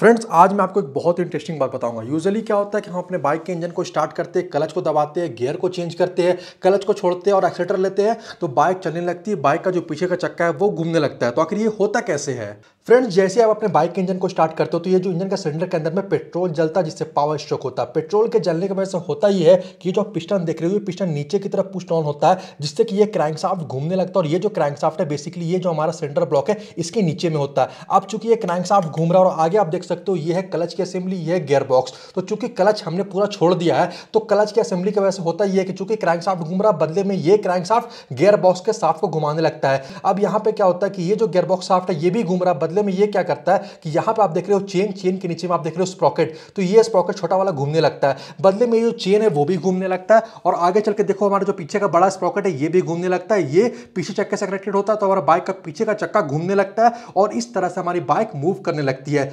friends आज मैं आपको एक बहुत इंटरेस्टिंग बात बताऊंगा यूजुअली क्या होता है कि हम अपने बाइक के इंजन को स्टार्ट करते हैं क्लच को दबाते हैं गियर को चेंज करते हैं क्लच को छोड़ते हैं और एक्सेटर लेते हैं तो बाइक चलने लगती है बाइक का जो पीछे का चक्का है वो घूमने लगता है तो आखिर ये होता कैसे है फ्रेंड्स जैसे आप अपने बाइक के इंजन को स्टार्ट करते हो तो ये जो इंजन का सिलेंडर के अंदर में पेट्रोल जलता है जिससे पावर स्ट्रोक होता है पेट्रोल के जलने की वजह से होता ही है कि जो पिस्टन देख रहे हो ये पिस्टन नीचे की तरफ पुस्ट ऑन होता है जिससे कि ये क्रैंकसाफ्ट घूमने लगता है और ये जो क्रैंकसाफ्ट है बेसिकली ये जो हमारा सेंटर ब्लॉक है इसके नीचे में होता है अब चूंकि ये क्रैंकसाफ्ट घूम रहा है और आगे आप देख सकते हो ये है क्लच की असेंबली ये है गेयर तो चूंकि क्लच हमने पूरा छोड़ दिया है तो क्लच की असेंबली की वजह से होता ही है कि चूंकि क्रैंकसाफ्ट घूम रहा बदले में ये क्रैंकसाफ्ट साफ्ट बॉक्स के साफ्ट को घुमाने लगता है अब यहाँ पे क्या होता है कि ये जो गेयरबॉक्स साफ्ट है ये भी घूम रहा बदले एल्गोरिदम ये क्या करता है कि यहाँ पर आप देख रहे हो चेन चेन के नीचे में आप देख रहे हो स्प्रॉकेट तो ये स्प्रॉकेट छोटा वाला घूमने लगता है बदले में जो चेन है वो भी घूमने लगता है और आगे चल के देखो हमारा जो पीछे का बड़ा स्प्रॉकेट है ये भी घूमने लगता है ये पीछे चक्के से कनेक्टेड होता है तो हमारा बाइक का पीछे का चक्का घूमने लगता है और इस तरह से हमारी बाइक मूव करने लगती है